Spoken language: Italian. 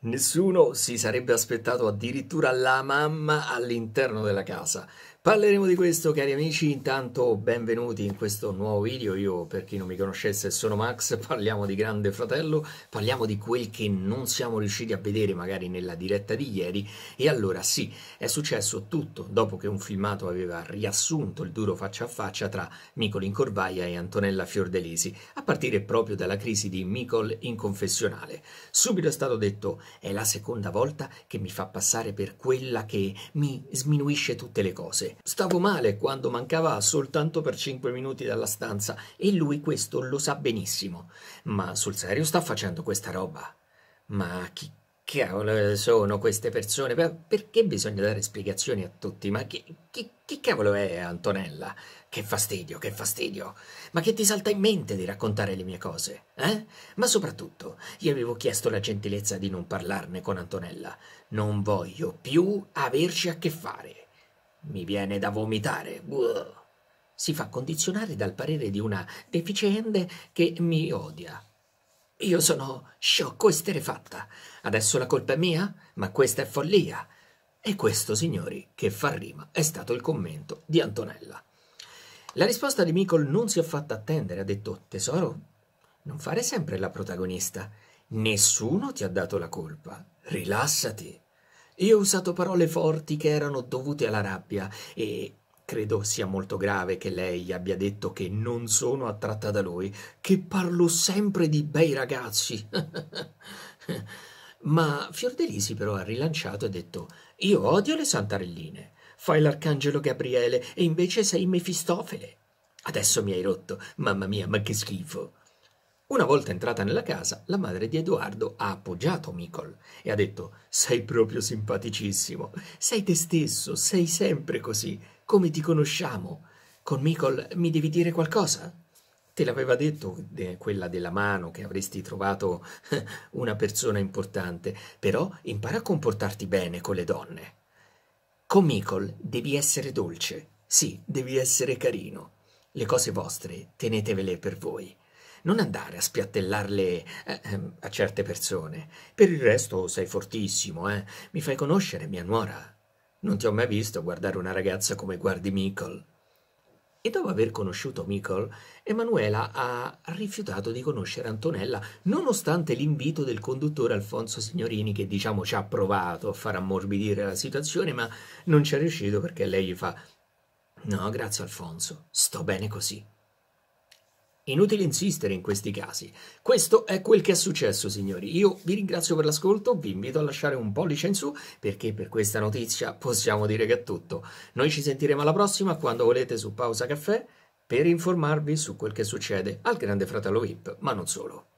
Nessuno si sarebbe aspettato addirittura la mamma all'interno della casa, Parleremo di questo cari amici, intanto benvenuti in questo nuovo video, io per chi non mi conoscesse sono Max, parliamo di Grande Fratello, parliamo di quel che non siamo riusciti a vedere magari nella diretta di ieri e allora sì, è successo tutto dopo che un filmato aveva riassunto il duro faccia a faccia tra Micol in Corvaia e Antonella Fiordelisi, a partire proprio dalla crisi di Micol in confessionale. Subito è stato detto, è la seconda volta che mi fa passare per quella che mi sminuisce tutte le cose. Stavo male quando mancava soltanto per 5 minuti dalla stanza e lui questo lo sa benissimo. Ma sul serio sta facendo questa roba? Ma chi cavolo sono queste persone? Perché bisogna dare spiegazioni a tutti? Ma chi, chi, chi cavolo è Antonella? Che fastidio, che fastidio. Ma che ti salta in mente di raccontare le mie cose? Eh? Ma soprattutto, io avevo chiesto la gentilezza di non parlarne con Antonella. Non voglio più averci a che fare. Mi viene da vomitare. Buh. Si fa condizionare dal parere di una deficiente che mi odia. Io sono sciocco e sterefatta. Adesso la colpa è mia? Ma questa è follia. E questo, signori, che fa rima, è stato il commento di Antonella. La risposta di Mikol non si è fatta attendere, ha detto Tesoro, non fare sempre la protagonista. Nessuno ti ha dato la colpa. Rilassati. Io ho usato parole forti che erano dovute alla rabbia e credo sia molto grave che lei abbia detto che non sono attratta da lui, che parlo sempre di bei ragazzi. Ma Fiordelisi però ha rilanciato e ha detto Io odio le santarelline. Fai l'arcangelo Gabriele e invece sei Mefistofele. Adesso mi hai rotto. Mamma mia, ma che schifo. Una volta entrata nella casa, la madre di Edoardo ha appoggiato Mikol e ha detto «Sei proprio simpaticissimo, sei te stesso, sei sempre così, come ti conosciamo. Con Mikol mi devi dire qualcosa?» Te l'aveva detto eh, quella della mano che avresti trovato una persona importante, però impara a comportarti bene con le donne. Con Mikol devi essere dolce, sì, devi essere carino. Le cose vostre tenetevele per voi non andare a spiattellarle eh, ehm, a certe persone. Per il resto sei fortissimo, eh? Mi fai conoscere mia nuora. Non ti ho mai visto guardare una ragazza come guardi Michael. E dopo aver conosciuto Michael, Emanuela ha rifiutato di conoscere Antonella, nonostante l'invito del conduttore Alfonso Signorini, che diciamo ci ha provato a far ammorbidire la situazione, ma non ci è riuscito perché lei gli fa: No, grazie Alfonso, sto bene così. Inutile insistere in questi casi. Questo è quel che è successo, signori. Io vi ringrazio per l'ascolto, vi invito a lasciare un pollice in su perché per questa notizia possiamo dire che è tutto. Noi ci sentiremo alla prossima quando volete su Pausa Caffè per informarvi su quel che succede al Grande Fratello VIP, ma non solo.